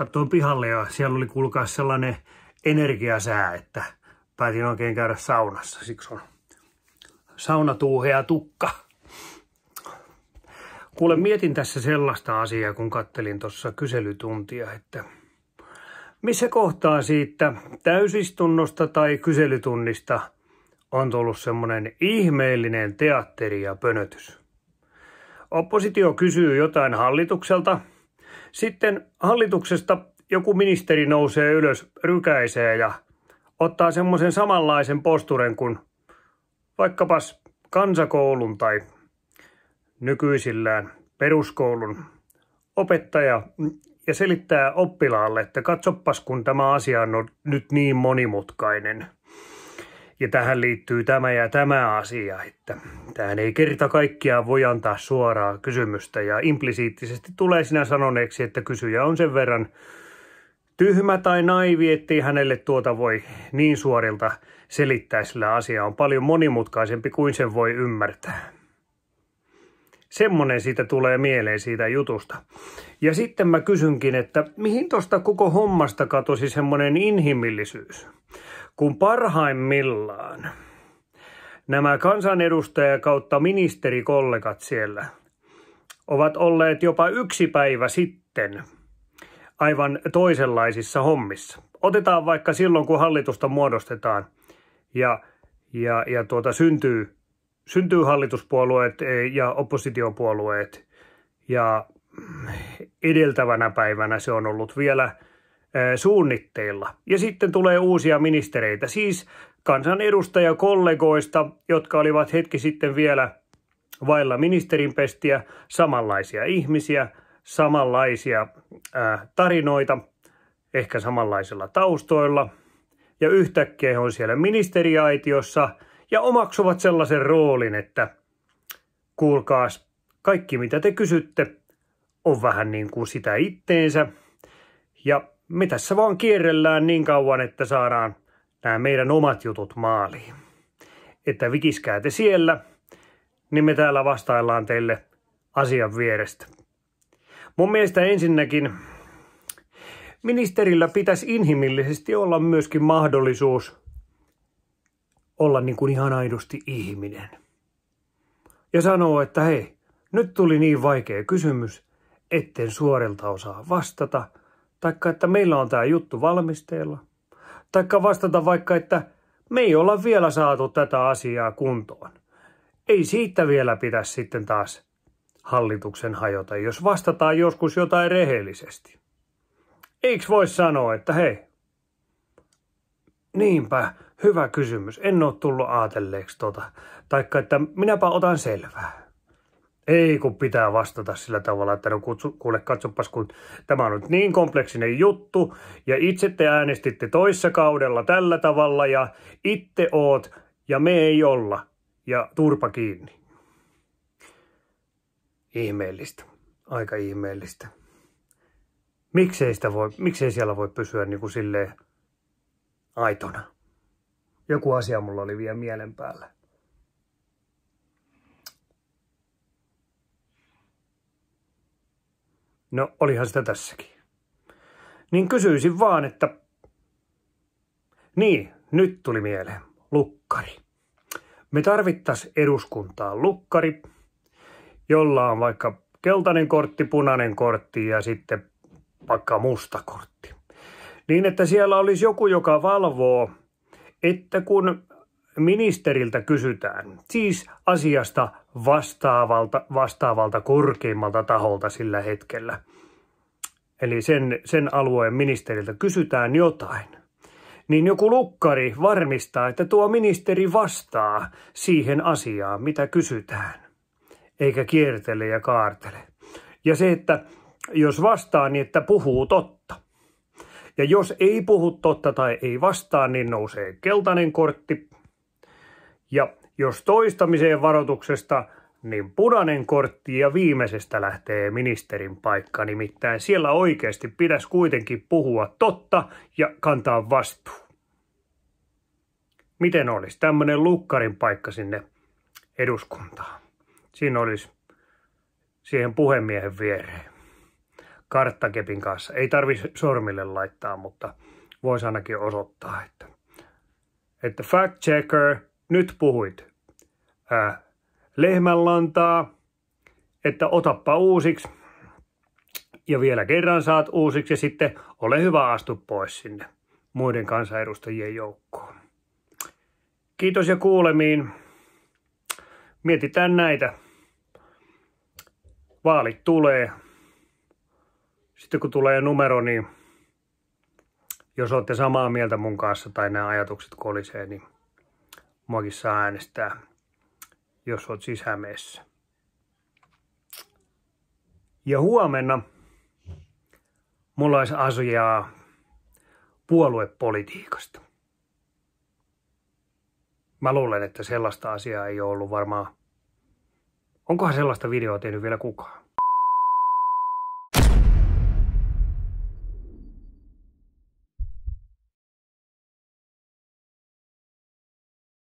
Katsoin pihalle ja siellä oli kuulkaa sellainen energiasää, että päätin oikein käydä saunassa. Siksi on saunatuuhea tukka. Kuule, mietin tässä sellaista asiaa, kun kattelin tuossa kyselytuntia, että missä kohtaa siitä täysistunnosta tai kyselytunnista on tullut semmoinen ihmeellinen teatteri ja pönötys. Oppositio kysyy jotain hallitukselta, sitten hallituksesta joku ministeri nousee ylös, rykäisee ja ottaa semmoisen samanlaisen posturen kuin vaikkapas kansakoulun tai nykyisillään peruskoulun opettaja ja selittää oppilaalle, että katsoppas kun tämä asia on nyt niin monimutkainen – ja tähän liittyy tämä ja tämä asia, että tähän ei kerta kaikkiaan voi antaa suoraa kysymystä ja implisiittisesti tulee sinä sanoneeksi, että kysyjä on sen verran tyhmä tai naivi, ettei hänelle tuota voi niin suorilta selittää, sillä asia on paljon monimutkaisempi kuin sen voi ymmärtää. Semmonen siitä tulee mieleen siitä jutusta. Ja sitten mä kysynkin, että mihin tuosta koko hommasta katosi semmoinen inhimillisyys? kun parhaimmillaan nämä kansanedustaja kautta ministerikollegat siellä ovat olleet jopa yksi päivä sitten aivan toisenlaisissa hommissa. Otetaan vaikka silloin, kun hallitusta muodostetaan ja, ja, ja tuota, syntyy, syntyy hallituspuolueet e, ja oppositiopuolueet ja edeltävänä päivänä se on ollut vielä – suunnitteilla. Ja sitten tulee uusia ministereitä, siis kansanedustajakollegoista, jotka olivat hetki sitten vielä vailla ministerinpestiä, samanlaisia ihmisiä, samanlaisia äh, tarinoita, ehkä samanlaisilla taustoilla. Ja yhtäkkiä he on siellä ministeriaitiossa ja omaksuvat sellaisen roolin, että kuulkaas, kaikki mitä te kysytte on vähän niin kuin sitä itteensä. Ja me tässä vaan kierrellään niin kauan, että saadaan nämä meidän omat jutut maaliin. Että vikiskää te siellä, niin me täällä vastaillaan teille asian vierestä. Mun mielestä ensinnäkin ministerillä pitäisi inhimillisesti olla myöskin mahdollisuus olla niin kuin ihan aidosti ihminen. Ja sanoo, että hei, nyt tuli niin vaikea kysymys, etten suorelta osaa vastata – taikka että meillä on tämä juttu valmisteilla, taikka vastata vaikka, että me ei olla vielä saatu tätä asiaa kuntoon. Ei siitä vielä pitäisi sitten taas hallituksen hajota, jos vastataan joskus jotain rehellisesti. Eiks voi sanoa, että hei, niinpä, hyvä kysymys, en ole tullut aatelleeksi tota, taikka että minäpä otan selvää. Ei kun pitää vastata sillä tavalla, että no kutsu, kuule katsopas kun tämä on nyt niin kompleksinen juttu ja itse te äänestitte toissa kaudella tällä tavalla ja itse oot ja me ei olla ja turpa kiinni. Ihmeellistä, aika ihmeellistä. Miksei, sitä voi, miksei siellä voi pysyä niin kuin silleen aitona? Joku asia mulla oli vielä mielen päällä. No, olihan sitä tässäkin. Niin kysyisin vaan, että... Niin, nyt tuli mieleen. Lukkari. Me tarvittaisiin eduskuntaa lukkari, jolla on vaikka keltainen kortti, punainen kortti ja sitten vaikka musta kortti. Niin, että siellä olisi joku, joka valvoo, että kun ministeriltä kysytään, siis asiasta vastaavalta, vastaavalta korkeimmalta taholta sillä hetkellä. Eli sen, sen alueen ministeriltä kysytään jotain, niin joku lukkari varmistaa, että tuo ministeri vastaa siihen asiaan, mitä kysytään, eikä kiertele ja kaartele. Ja se, että jos vastaa, niin että puhuu totta. Ja jos ei puhu totta tai ei vastaa, niin nousee keltainen kortti ja jos toistamiseen varoituksesta, niin punainen kortti ja viimeisestä lähtee ministerin paikka. Nimittäin siellä oikeasti pitäisi kuitenkin puhua totta ja kantaa vastuu. Miten olisi tämmöinen lukkarin paikka sinne eduskuntaan? Siinä olisi siihen puhemiehen viereen karttakepin kanssa. Ei tarvi sormille laittaa, mutta voisi ainakin osoittaa, että, että fact checker – nyt puhuit ää, lehmänlantaa, että otappa uusiksi ja vielä kerran saat uusiksi ja sitten ole hyvä astu pois sinne muiden kansanedustajien joukkoon. Kiitos ja kuulemiin. Mietitään näitä. Vaalit tulee. Sitten kun tulee numero, niin jos olette samaa mieltä mun kanssa tai nämä ajatukset kolisee, niin Muakin saa äänestää, jos olet sisämeessä. Ja huomenna mulla olisi asiaa puoluepolitiikasta. Mä luulen, että sellaista asiaa ei ole ollut varmaan. Onkohan sellaista videoa tehnyt vielä kukaan?